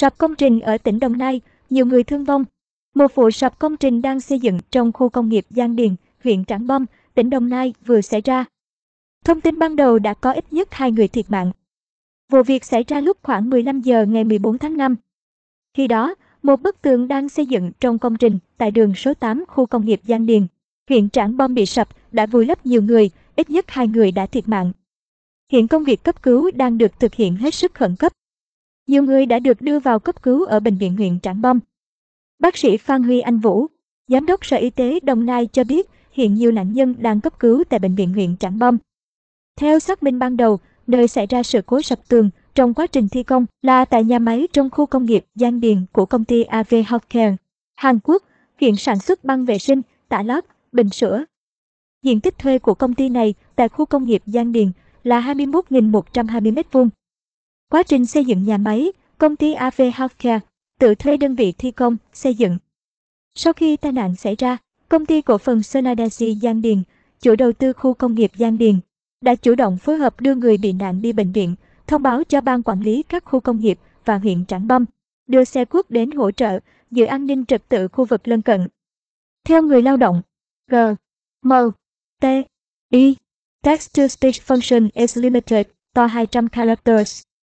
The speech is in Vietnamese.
Sập công trình ở tỉnh Đồng Nai, nhiều người thương vong. Một vụ sập công trình đang xây dựng trong khu công nghiệp Giang Điền, huyện Trảng Bom, tỉnh Đồng Nai vừa xảy ra. Thông tin ban đầu đã có ít nhất hai người thiệt mạng. Vụ việc xảy ra lúc khoảng 15 giờ ngày 14 tháng 5. Khi đó, một bức tường đang xây dựng trong công trình tại đường số 8 khu công nghiệp Giang Điền, huyện Trảng Bom bị sập đã vùi lấp nhiều người, ít nhất hai người đã thiệt mạng. Hiện công việc cấp cứu đang được thực hiện hết sức khẩn cấp. Nhiều người đã được đưa vào cấp cứu ở bệnh viện huyện Trảng Bom. Bác sĩ Phan Huy Anh Vũ, Giám đốc Sở Y tế Đồng Nai cho biết hiện nhiều nạn nhân đang cấp cứu tại bệnh viện huyện Trảng Bom. Theo xác minh ban đầu, nơi xảy ra sự cố sập tường trong quá trình thi công là tại nhà máy trong khu công nghiệp Giang Điền của công ty AV Healthcare, Hàn Quốc, hiện sản xuất băng vệ sinh, tả lót, bình sữa. Diện tích thuê của công ty này tại khu công nghiệp Giang Điền là 21.120 m2. Quá trình xây dựng nhà máy, công ty AV Healthcare tự thuê đơn vị thi công, xây dựng. Sau khi tai nạn xảy ra, công ty cổ phần Sonadasi Giang Điền, chủ đầu tư khu công nghiệp Giang Điền, đã chủ động phối hợp đưa người bị nạn đi bệnh viện, thông báo cho ban quản lý các khu công nghiệp và huyện Trảng Bom, đưa xe quốc đến hỗ trợ giữ an ninh trật tự khu vực lân cận. Theo người lao động, G, M, T, I, Text to Speech Function is limited to 200 characters.